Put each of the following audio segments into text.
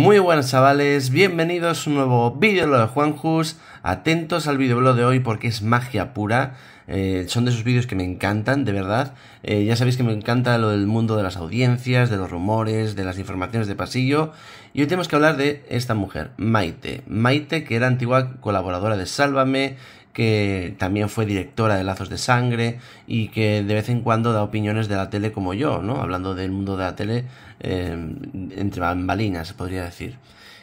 Muy buenas chavales, bienvenidos a un nuevo vídeo de Juanjus, atentos al videoblog de hoy porque es magia pura, eh, son de esos vídeos que me encantan, de verdad, eh, ya sabéis que me encanta lo del mundo de las audiencias, de los rumores, de las informaciones de pasillo, y hoy tenemos que hablar de esta mujer, Maite, Maite que era antigua colaboradora de Sálvame, que también fue directora de Lazos de Sangre y que de vez en cuando da opiniones de la tele como yo, ¿no? Hablando del mundo de la tele eh, entre bambalinas, se podría decir.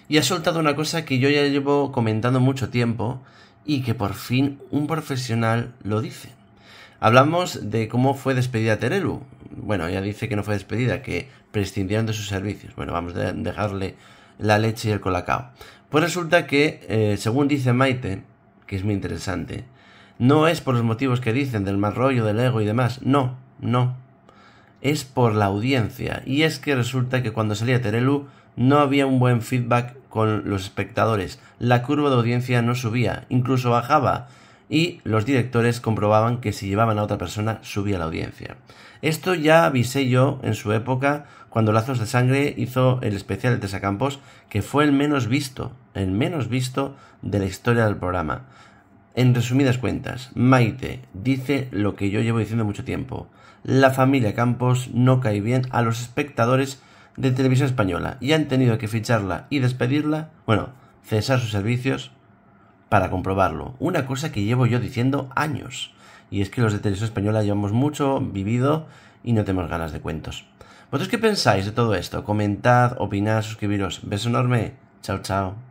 Y ha soltado una cosa que yo ya llevo comentando mucho tiempo y que por fin un profesional lo dice. Hablamos de cómo fue despedida Terelu. Bueno, ella dice que no fue despedida, que prescindieron de sus servicios. Bueno, vamos a dejarle la leche y el colacao. Pues resulta que, eh, según dice Maite, que es muy interesante. No es por los motivos que dicen del mal rollo, del ego y demás, no, no. Es por la audiencia. Y es que resulta que cuando salía Terelu no había un buen feedback con los espectadores. La curva de audiencia no subía, incluso bajaba y los directores comprobaban que si llevaban a otra persona subía la audiencia. Esto ya avisé yo en su época cuando Lazos de Sangre hizo el especial de Campos que fue el menos visto, el menos visto de la historia del programa. En resumidas cuentas, Maite dice lo que yo llevo diciendo mucho tiempo. La familia Campos no cae bien a los espectadores de televisión española y han tenido que ficharla y despedirla, bueno, cesar sus servicios para comprobarlo. Una cosa que llevo yo diciendo años. Y es que los de televisión española llevamos mucho vivido y no tenemos ganas de cuentos. ¿Vosotros qué pensáis de todo esto? Comentad, opinad, suscribiros. Beso enorme. Chao, chao.